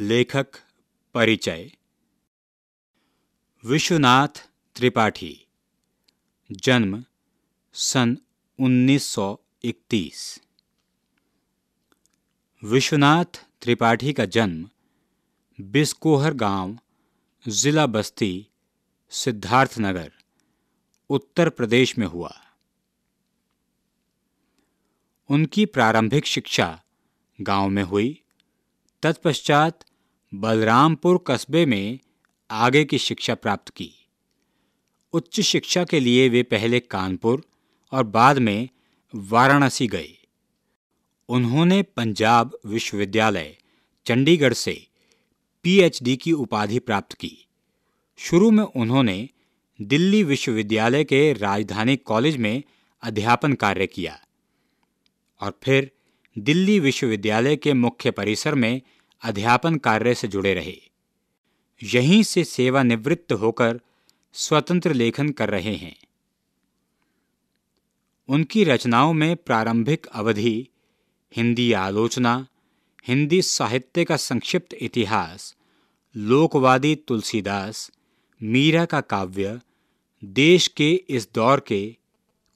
लेखक परिचय विश्वनाथ त्रिपाठी जन्म सन 1931 विश्वनाथ त्रिपाठी का जन्म बिस्कोहर गांव जिला बस्ती सिद्धार्थनगर उत्तर प्रदेश में हुआ उनकी प्रारंभिक शिक्षा गांव में हुई तत्पश्चात बलरामपुर कस्बे में आगे की शिक्षा प्राप्त की उच्च शिक्षा के लिए वे पहले कानपुर और बाद में वाराणसी गए उन्होंने पंजाब विश्वविद्यालय चंडीगढ़ से पीएचडी की उपाधि प्राप्त की शुरू में उन्होंने दिल्ली विश्वविद्यालय के राजधानी कॉलेज में अध्यापन कार्य किया और फिर दिल्ली विश्वविद्यालय के मुख्य परिसर में अध्यापन कार्य से जुड़े रहे यहीं से सेवानिवृत्त होकर स्वतंत्र लेखन कर रहे हैं उनकी रचनाओं में प्रारंभिक अवधि हिंदी आलोचना हिंदी साहित्य का संक्षिप्त इतिहास लोकवादी तुलसीदास मीरा का काव्य देश के इस दौर के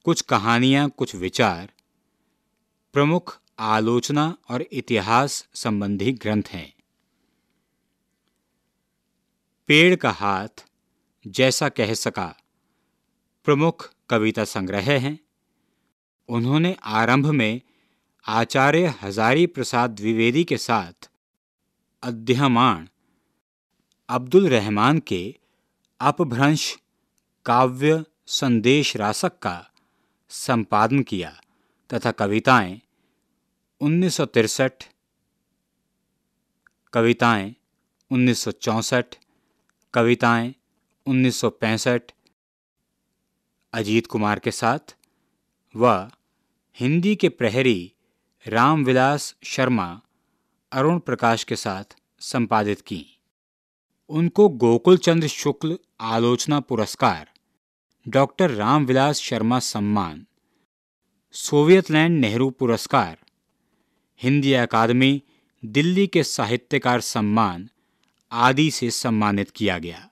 कुछ कहानियां कुछ विचार प्रमुख आलोचना और इतिहास संबंधी ग्रंथ हैं पेड़ का हाथ जैसा कह सका प्रमुख कविता संग्रह हैं उन्होंने आरंभ में आचार्य हजारी प्रसाद द्विवेदी के साथ अध्यमाण अब्दुल रहमान के अपभ्रंश काव्य संदेश रासक का संपादन किया तथा कविताएं उन्नीस कविताएं उन्नीस कविताएं उन्नीस अजीत कुमार के साथ व हिंदी के प्रहरी रामविलास शर्मा अरुण प्रकाश के साथ संपादित की उनको गोकुल चंद्र शुक्ल आलोचना पुरस्कार डॉक्टर रामविलास शर्मा सम्मान सोवियतलैंड नेहरू पुरस्कार हिंदी अकादमी दिल्ली के साहित्यकार सम्मान आदि से सम्मानित किया गया